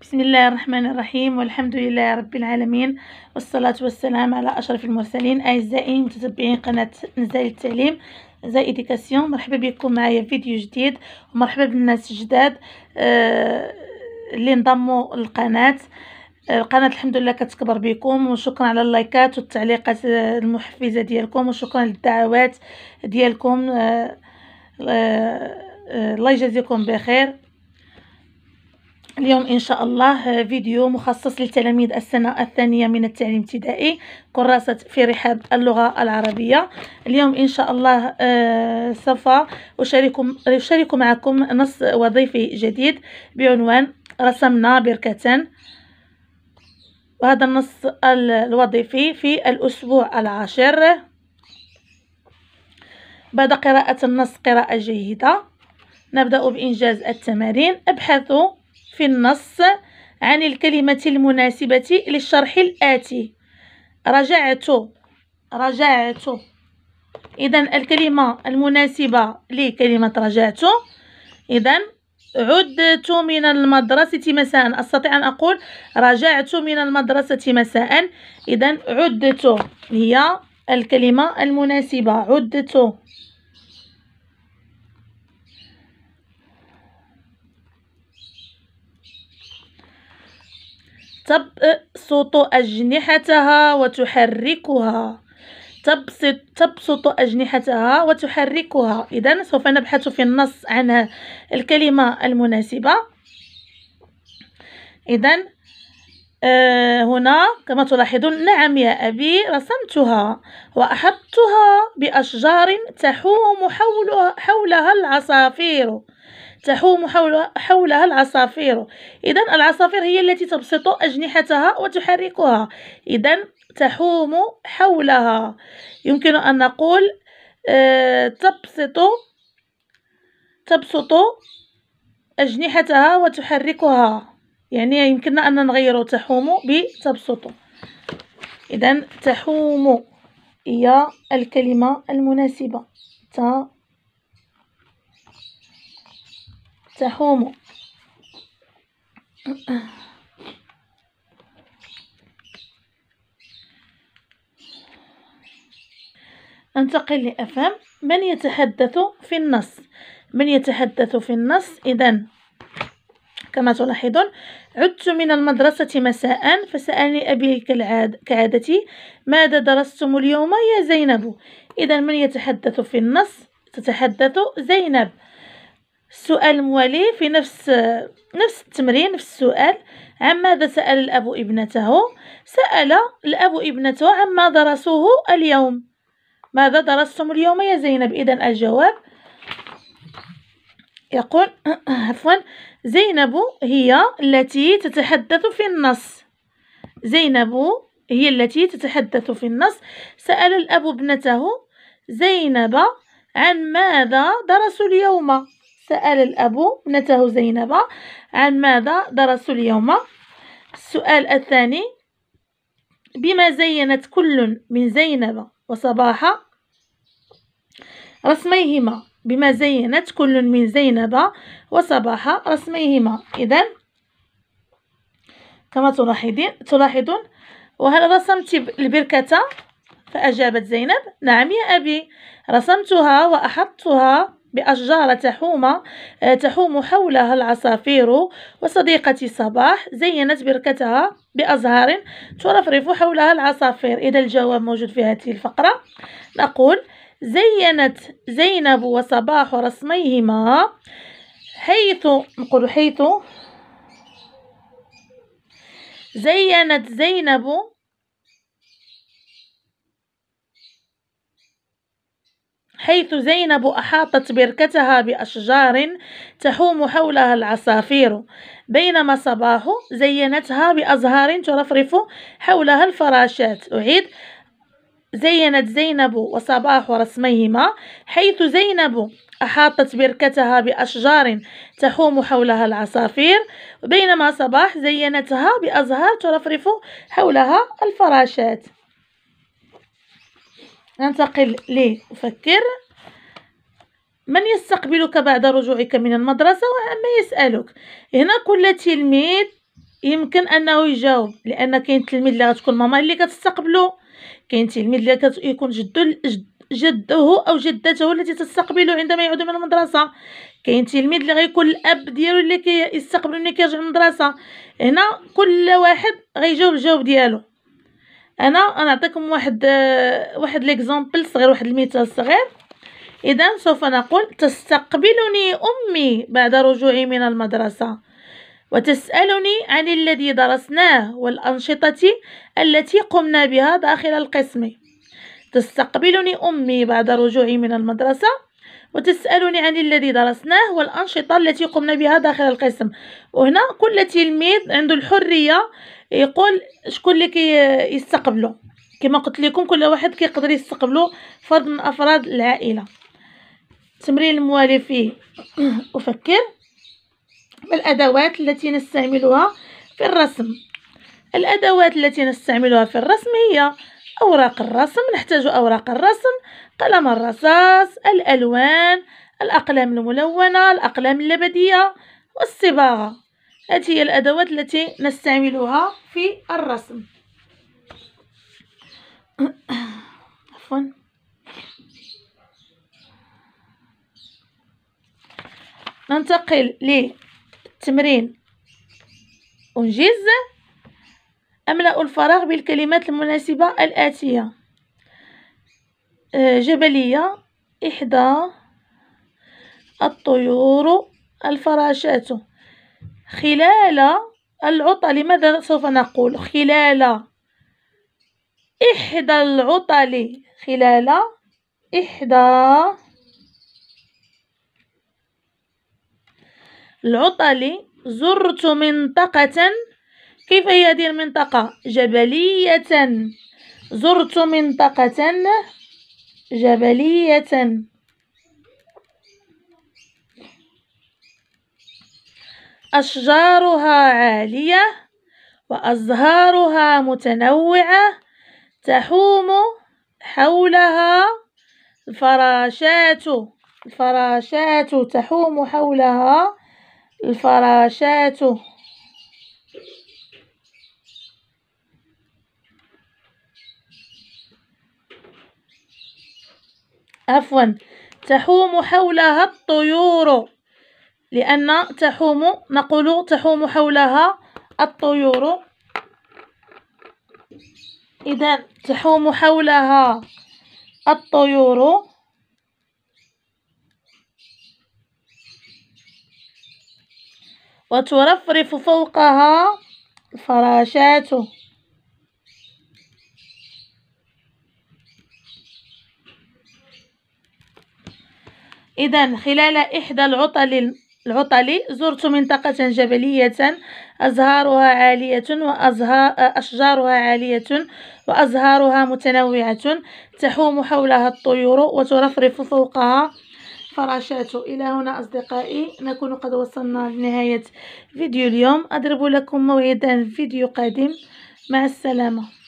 بسم الله الرحمن الرحيم والحمد لله رب العالمين والصلاة والسلام على أشرف المرسلين أعزائي متتبعين قناة نزال التعليم زائد إديكاسيون مرحبا بكم معايا فيديو جديد ومرحبا بالناس الجداد آه، اللي انضموا للقناة آه، القناة الحمد لله كتكبر بكم وشكرا على اللايكات والتعليقات آه، المحفزة ديالكم وشكرا للدعوات ديالكم الله يجازيكم بخير اليوم إن شاء الله فيديو مخصص لتلاميذ السنة الثانية من التعليم الابتدائي كراسة في رحاب اللغة العربية اليوم إن شاء الله آه، سوف اشارك أشارك معكم نص وظيفي جديد بعنوان رسمنا بركة وهذا النص الوظيفي في الأسبوع العاشر بعد قراءة النص قراءة جيدة نبدأ بإنجاز التمارين ابحثوا في النص عن الكلمة المناسبة للشرح الآتي رجعت رجعت إذا الكلمة المناسبة لكلمة رجعت إذا عدت من المدرسة مساء أستطيع أن أقول رجعت من المدرسة مساء إذا عدت هي الكلمة المناسبة عدت تبسط أجنحتها وتحركها تبسط, تبسط أجنحتها وتحركها إذا سوف نبحث في النص عن الكلمة المناسبة إذا آه، هنا كما تلاحظون نعم يا أبي رسمتها وأحطتها بأشجار تحوم حولها, حولها العصافير تحوم حول حولها العصافير إذا العصافير هي التي تبسط أجنحتها وتحركها إذا تحوم حولها يمكن أن نقول آه، تبسط تبسط أجنحتها وتحركها يعني يمكننا أن نغير تحوم بتبسط إذا تحوم هي الكلمة المناسبة ت تحوم أنتقل لأفهم من يتحدث في النص من يتحدث في النص إذا كما تلاحظون عدت من المدرسة مساء فسألني أبي كالعاد كعادتي ماذا درستم اليوم يا زينب إذا من يتحدث في النص تتحدث زينب السؤال الموالي في نفس نفس التمرين نفس السؤال عن ماذا سأل الأب ابنته سأل الأب ابنته عما درسوه اليوم ماذا درستم اليوم يا زينب إذا الجواب يقول عفوا زينب هي التي تتحدث في النص زينب هي التي تتحدث في النص سأل الأب ابنته زينب عن ماذا درسوا اليوم سأل الأب ابنته زينب عن ماذا درسوا اليوم السؤال الثاني بما زينت كل من زينب وصباحة رسميهما بما زينت كل من زينب وصباحة رسميهما إذا كما تلاحظين تلاحظون وهل رسمت البركة فأجابت زينب نعم يا أبي رسمتها وأحطتها بأشجار تحوم آه، تحوم حولها العصافير وصديقتي صباح زينت بركتها بأزهار ترفرف حولها العصافير إذا الجواب موجود في هذه الفقرة نقول زينت زينب وصباح رسميهما حيث نقول حيث زينت زينب حيث زينب أحاطت بركتها بأشجار تحوم حولها العصافير بينما صباح زينتها بأزهار ترفرف حولها الفراشات أعيد زينت زينب وصباح رسميهما حيث زينب أحاطت بركتها بأشجار تحوم حولها العصافير بينما صباح زينتها بأزهار ترفرف حولها الفراشات ننتقل لأفكر من يستقبلك بعد رجوعك من المدرسة وعما يسألك هنا كل تلميذ يمكن أنه يجاوب لأن كاين تلميذ اللي غتكون ماما اللي كتستقبلو كاين تلميذ اللي كيكون جدو جده أو جدته التي تستقبلو عندما يعود من المدرسة كاين تلميذ اللي غيكون الأب ديالو اللي كي ملي كيرجع من المدرسة هنا كل واحد غيجاوب الجواب ديالو انا نعطيكم واحد آه، واحد ليكزامبل صغير واحد المثال صغير اذا سوف نقول تستقبلني امي بعد رجوعي من المدرسه وتسالني عن الذي درسناه والانشطه التي قمنا بها داخل القسم تستقبلني امي بعد رجوعي من المدرسه وتسألني عن الذي درسناه والأنشطة التي قمنا بها داخل القسم وهنا كل تلميذ عنده الحرية يقول شكون اللي كيستقبله كما قلت لكم كل واحد كيقدر يستقبله فرد من أفراد العائلة التمرين الموالي فيه أفكر بالأدوات التي نستعملها في الرسم الأدوات التي نستعملها في الرسم هي أوراق الرسم نحتاج أوراق الرسم قلم الرصاص الألوان الأقلام الملونة الأقلام اللبدية والصباغة هذه هي الأدوات التي نستعملها في الرسم عفوا ننتقل للتمرين أنجز أملأ الفراغ بالكلمات المناسبة الآتية آه، جبلية إحدى الطيور الفراشات خلال العطل ماذا سوف نقول خلال إحدى العطل خلال إحدى العطل زرت منطقة كيف هي هذه المنطقة جبلية زرت منطقة جبلية أشجارها عالية وأزهارها متنوعة تحوم حولها الفراشات الفراشات تحوم حولها الفراشات عفوا تحوم حولها الطيور لأن تحوم نقول تحوم حولها الطيور إذا تحوم حولها الطيور وترفرف فوقها الفراشات إذا خلال إحدى العطل العطل زرت منطقة جبلية أزهارها عالية وأزهار أشجارها عالية وأزهارها متنوعة تحوم حولها الطيور وترفرف فوقها فراشات إلى هنا أصدقائي نكون قد وصلنا لنهاية فيديو اليوم أضرب لكم موعدا فيديو قادم مع السلامة